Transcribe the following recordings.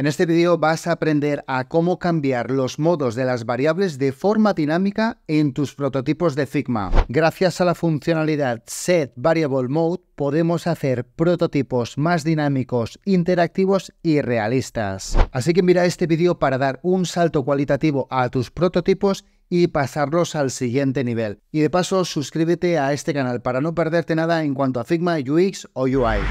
En este vídeo vas a aprender a cómo cambiar los modos de las variables de forma dinámica en tus prototipos de Figma. Gracias a la funcionalidad Set Variable Mode podemos hacer prototipos más dinámicos, interactivos y realistas. Así que mira este vídeo para dar un salto cualitativo a tus prototipos y pasarlos al siguiente nivel. Y de paso suscríbete a este canal para no perderte nada en cuanto a Figma, UX o UI.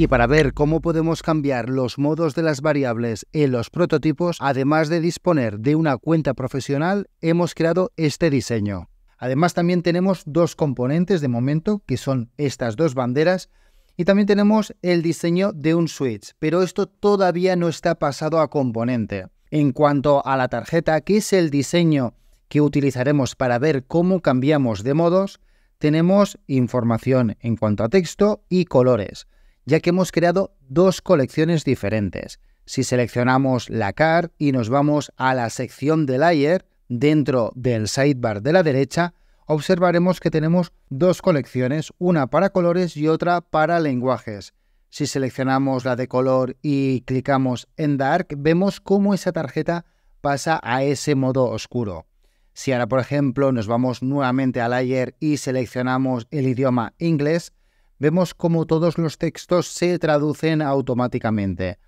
Y para ver cómo podemos cambiar los modos de las variables en los prototipos, además de disponer de una cuenta profesional, hemos creado este diseño. Además también tenemos dos componentes de momento, que son estas dos banderas, y también tenemos el diseño de un switch, pero esto todavía no está pasado a componente. En cuanto a la tarjeta, que es el diseño que utilizaremos para ver cómo cambiamos de modos, tenemos información en cuanto a texto y colores ya que hemos creado dos colecciones diferentes. Si seleccionamos la card y nos vamos a la sección de layer dentro del sidebar de la derecha, observaremos que tenemos dos colecciones, una para colores y otra para lenguajes. Si seleccionamos la de color y clicamos en Dark, vemos cómo esa tarjeta pasa a ese modo oscuro. Si ahora, por ejemplo, nos vamos nuevamente a layer y seleccionamos el idioma inglés, vemos cómo todos los textos se traducen automáticamente.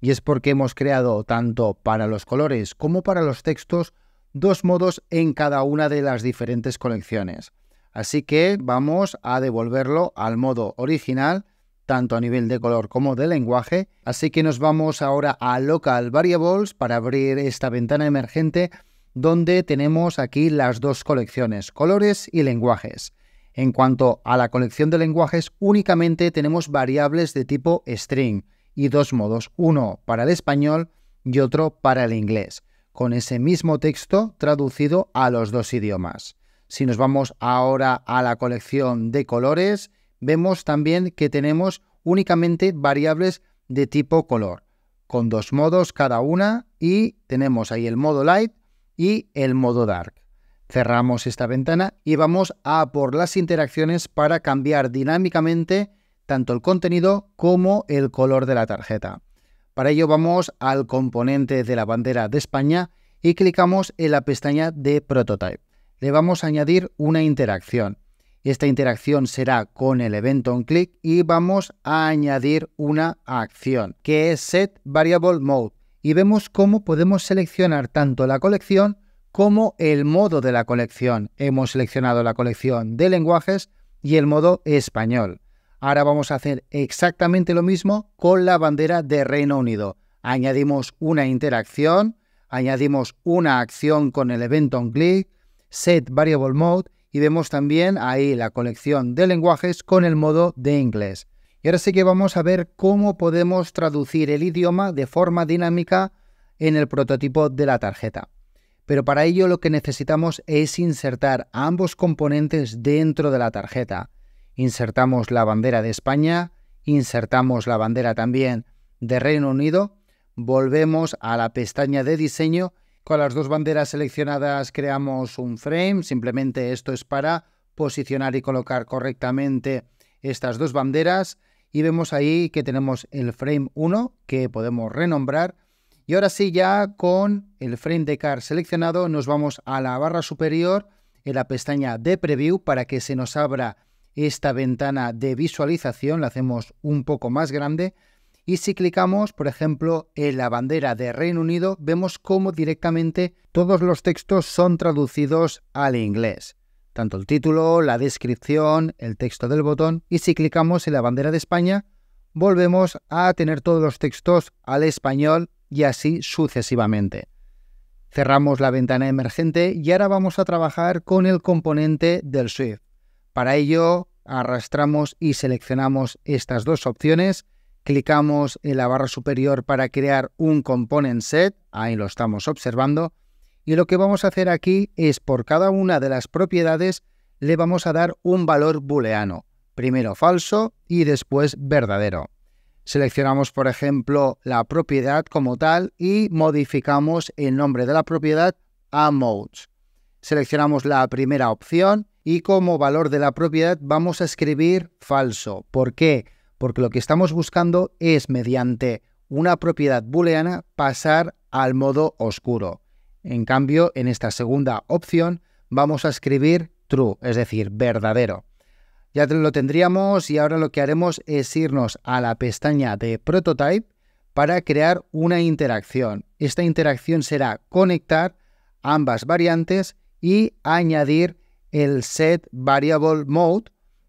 Y es porque hemos creado tanto para los colores como para los textos dos modos en cada una de las diferentes colecciones. Así que vamos a devolverlo al modo original, tanto a nivel de color como de lenguaje. Así que nos vamos ahora a Local Variables para abrir esta ventana emergente donde tenemos aquí las dos colecciones, colores y lenguajes. En cuanto a la colección de lenguajes, únicamente tenemos variables de tipo string y dos modos, uno para el español y otro para el inglés, con ese mismo texto traducido a los dos idiomas. Si nos vamos ahora a la colección de colores, vemos también que tenemos únicamente variables de tipo color, con dos modos cada una y tenemos ahí el modo light y el modo dark. Cerramos esta ventana y vamos a por las interacciones para cambiar dinámicamente tanto el contenido como el color de la tarjeta. Para ello vamos al componente de la bandera de España y clicamos en la pestaña de Prototype. Le vamos a añadir una interacción. Esta interacción será con el evento on-click y vamos a añadir una acción que es Set Variable Mode y vemos cómo podemos seleccionar tanto la colección como el modo de la colección. Hemos seleccionado la colección de lenguajes y el modo español. Ahora vamos a hacer exactamente lo mismo con la bandera de Reino Unido. Añadimos una interacción, añadimos una acción con el evento on click, set variable mode y vemos también ahí la colección de lenguajes con el modo de inglés. Y ahora sí que vamos a ver cómo podemos traducir el idioma de forma dinámica en el prototipo de la tarjeta. Pero para ello lo que necesitamos es insertar ambos componentes dentro de la tarjeta. Insertamos la bandera de España, insertamos la bandera también de Reino Unido, volvemos a la pestaña de diseño, con las dos banderas seleccionadas creamos un frame, simplemente esto es para posicionar y colocar correctamente estas dos banderas y vemos ahí que tenemos el frame 1 que podemos renombrar y ahora sí, ya con el frame de car seleccionado, nos vamos a la barra superior en la pestaña de preview para que se nos abra esta ventana de visualización, la hacemos un poco más grande. Y si clicamos, por ejemplo, en la bandera de Reino Unido, vemos cómo directamente todos los textos son traducidos al inglés. Tanto el título, la descripción, el texto del botón. Y si clicamos en la bandera de España, volvemos a tener todos los textos al español y así sucesivamente. Cerramos la ventana emergente y ahora vamos a trabajar con el componente del Swift. Para ello, arrastramos y seleccionamos estas dos opciones, clicamos en la barra superior para crear un component set, ahí lo estamos observando, y lo que vamos a hacer aquí es por cada una de las propiedades le vamos a dar un valor booleano, primero falso y después verdadero. Seleccionamos, por ejemplo, la propiedad como tal y modificamos el nombre de la propiedad a modes. Seleccionamos la primera opción y como valor de la propiedad vamos a escribir falso. ¿Por qué? Porque lo que estamos buscando es mediante una propiedad booleana pasar al modo oscuro. En cambio, en esta segunda opción vamos a escribir true, es decir, verdadero. Ya lo tendríamos y ahora lo que haremos es irnos a la pestaña de Prototype para crear una interacción. Esta interacción será conectar ambas variantes y añadir el set variable mode.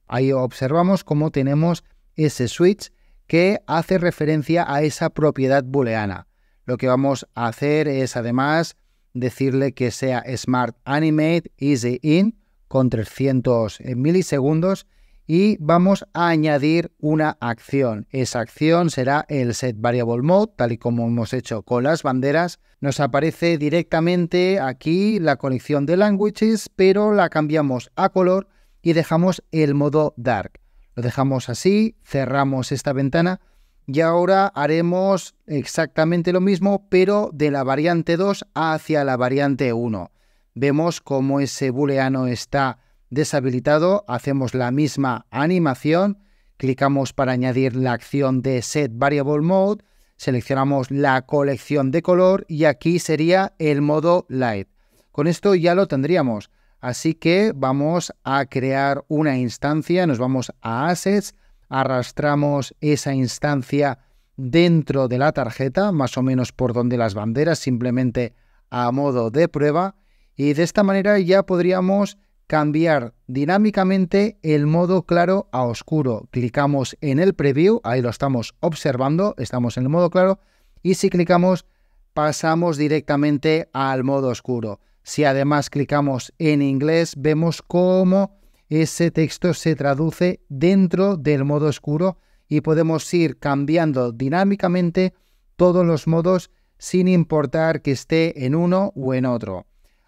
Ahí observamos cómo tenemos ese switch que hace referencia a esa propiedad booleana. Lo que vamos a hacer es además decirle que sea smart animate easy in con 300 eh, milisegundos y vamos a añadir una acción. Esa acción será el set variable mode, tal y como hemos hecho con las banderas. Nos aparece directamente aquí la colección de languages, pero la cambiamos a color y dejamos el modo dark. Lo dejamos así, cerramos esta ventana y ahora haremos exactamente lo mismo, pero de la variante 2 hacia la variante 1 vemos cómo ese booleano está deshabilitado, hacemos la misma animación, clicamos para añadir la acción de Set Variable Mode, seleccionamos la colección de color y aquí sería el modo Light. Con esto ya lo tendríamos, así que vamos a crear una instancia, nos vamos a Assets, arrastramos esa instancia dentro de la tarjeta, más o menos por donde las banderas, simplemente a modo de prueba, y de esta manera ya podríamos cambiar dinámicamente el modo claro a oscuro. Clicamos en el preview, ahí lo estamos observando, estamos en el modo claro, y si clicamos pasamos directamente al modo oscuro. Si además clicamos en inglés, vemos cómo ese texto se traduce dentro del modo oscuro y podemos ir cambiando dinámicamente todos los modos sin importar que esté en uno o en otro.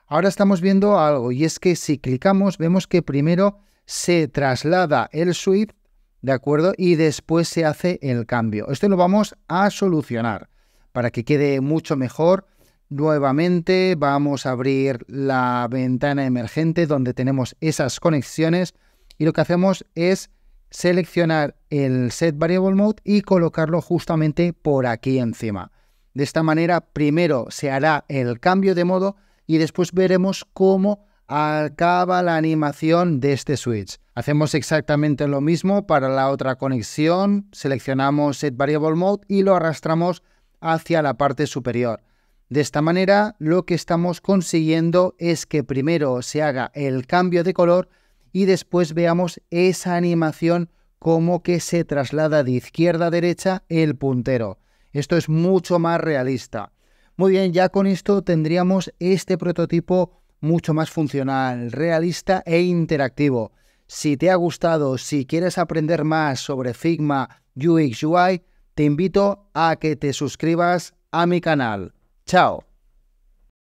Ahora estamos viendo algo y es que si clicamos vemos que primero se traslada el Swift, ¿de acuerdo? Y después se hace el cambio. Esto lo vamos a solucionar para que quede mucho mejor. Nuevamente vamos a abrir la ventana emergente donde tenemos esas conexiones y lo que hacemos es seleccionar el set variable mode y colocarlo justamente por aquí encima. De esta manera primero se hará el cambio de modo y después veremos cómo acaba la animación de este switch. Hacemos exactamente lo mismo para la otra conexión, seleccionamos Set Variable Mode y lo arrastramos hacia la parte superior. De esta manera lo que estamos consiguiendo es que primero se haga el cambio de color y después veamos esa animación como que se traslada de izquierda a derecha el puntero. Esto es mucho más realista. Muy bien, ya con esto tendríamos este prototipo mucho más funcional, realista e interactivo. Si te ha gustado, si quieres aprender más sobre Figma UX UI, te invito a que te suscribas a mi canal. Chao.